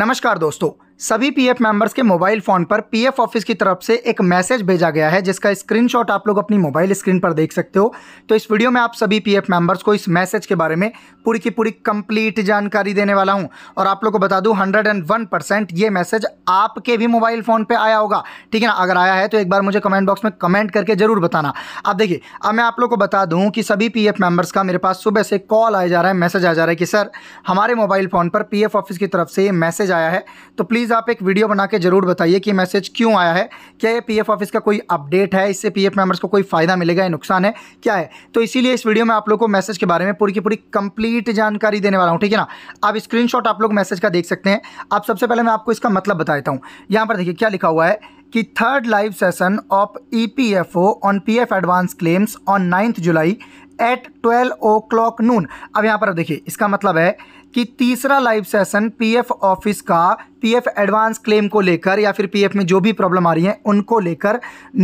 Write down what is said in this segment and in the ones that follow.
नमस्कार दोस्तों सभी पीएफ मेंबर्स के मोबाइल फ़ोन पर पीएफ ऑफिस की तरफ से एक मैसेज भेजा गया है जिसका स्क्रीनशॉट आप लोग अपनी मोबाइल स्क्रीन पर देख सकते हो तो इस वीडियो में आप सभी पीएफ मेंबर्स को इस मैसेज के बारे में पूरी की पूरी कंप्लीट जानकारी देने वाला हूं और आप लोग को बता दूं 101 परसेंट ये मैसेज आपके भी मोबाइल फ़ोन पर आया होगा ठीक है ना अगर आया है तो एक बार मुझे कमेंट बॉक्स में कमेंट करके ज़रूर बताना अब देखिए अब मैं आप लोग को बता दूँ कि सभी पी एफ का मेरे पास सुबह से कॉल आया जा रहा है मैसेज आ जा रहा है कि सर हमारे मोबाइल फ़ोन पर पी ऑफिस की तरफ से ये मैसेज आया है तो प्लीज़ प्लीज़ आप एक वीडियो बना के ज़रूर बताइए कि मैसेज क्यों आया है क्या ये पीएफ ऑफिस का कोई अपडेट है इससे पीएफ मेंबर्स को कोई फ़ायदा मिलेगा या नुकसान है क्या है तो इसीलिए इस वीडियो में आप लोग को मैसेज के बारे में पूरी की पूरी कंप्लीट जानकारी देने वाला हूँ ठीक है ना आप स्क्रीन आप लोग मैसेज का देख सकते हैं आप सबसे पहले मैं आपको इसका मतलब बता देता हूँ यहाँ पर देखिए क्या लिखा हुआ है कि third live session of E P F O on P F advance claims on ninth July at twelve o'clock noon अब यहाँ पर देखिए इसका मतलब है कि तीसरा लाइव सेशन पीएफ ऑफिस का पीएफ एडवांस क्लेम को लेकर या फिर पीएफ में जो भी प्रॉब्लम आ रही है उनको लेकर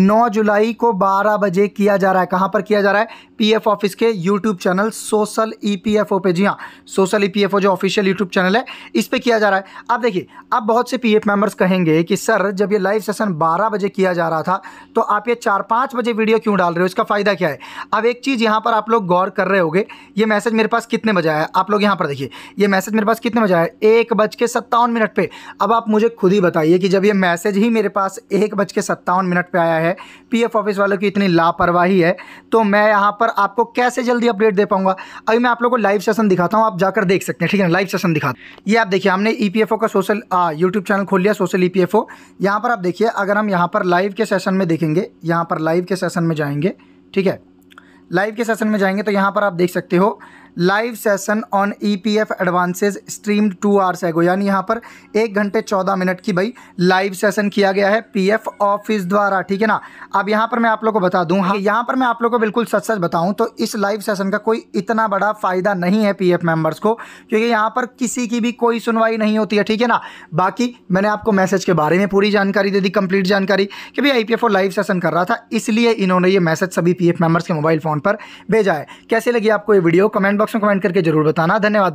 9 जुलाई को 12 बजे किया जा रहा है कहाँ पर किया जा रहा है पीएफ ऑफिस के यूट्यूब चैनल सोशल ईपीएफओ पे जी हाँ सोशल ईपीएफओ e जो ऑफिशियल यूट्यूब चैनल है इस पर किया जा रहा है अब देखिए अब बहुत से पी एफ कहेंगे कि सर जब ये लाइव सेशन बारह बजे किया जा रहा था तो आप ये चार पाँच बजे वीडियो क्यों डाल रहे हो इसका फ़ायदा क्या है अब एक चीज़ यहाँ पर आप लोग गौर कर रहे हो ये मैसेज मेरे पास कितने बजे आया आप लोग यहाँ पर देखिए ये मैसेज मेरे पास कितने बजे आया एक बज के सत्तावन मिनट पर अब आप मुझे खुद ही बताइए कि जब ये मैसेज ही मेरे पास एक बज के सत्तावन मिनट पर आया है पी ऑफिस वालों की इतनी लापरवाही है तो मैं यहाँ पर आपको कैसे जल्दी अपडेट दे पाऊँगा अभी मैं आप लोग को लाइव सेशन दिखाता हूँ आप जाकर देख सकते हैं ठीक है लाइव सेशन दिखा ये आप देखिए हमने ई e का सोशल यूट्यूब चैनल खोल लिया सोशल ई पी यहाँ पर आप देखिए अगर हम यहाँ पर लाइव के सेशन में देखेंगे यहाँ पर लाइव के सेशन में जाएंगे ठीक है लाइव के सेशन में जाएंगे तो यहाँ पर आप देख सकते हो live session on EPF advances streamed two hours ago यानी यहाँ पर एक घंटे चौदह मिनट की भाई लाइव सेशन किया गया है पीएफ ऑफिस द्वारा ठीक है ना अब यहाँ पर मैं आप लोग को बता दूँ हाँ यहाँ पर मैं आप लोग को बिल्कुल सच सच बताऊँ तो इस लाइव सेशन का कोई इतना बड़ा फ़ायदा नहीं है पी मेम्बर्स को क्योंकि यहाँ पर किसी की भी कोई सुनवाई नहीं होती है ठीक है ना बाकी मैंने आपको मैसेज के बारे में पूरी जानकारी दे दी कंप्लीट जानकारी कि भाई आई लाइव सेशन कर रहा था इसलिए इन्होंने ये मैसेज सभी पी मेम्बर्स के मोबाइल फ़ोन पर भेजा है कैसे लगी आपको ये वीडियो कमेंट बॉक्स में कमेंट करके जरूर बताना धन्यवाद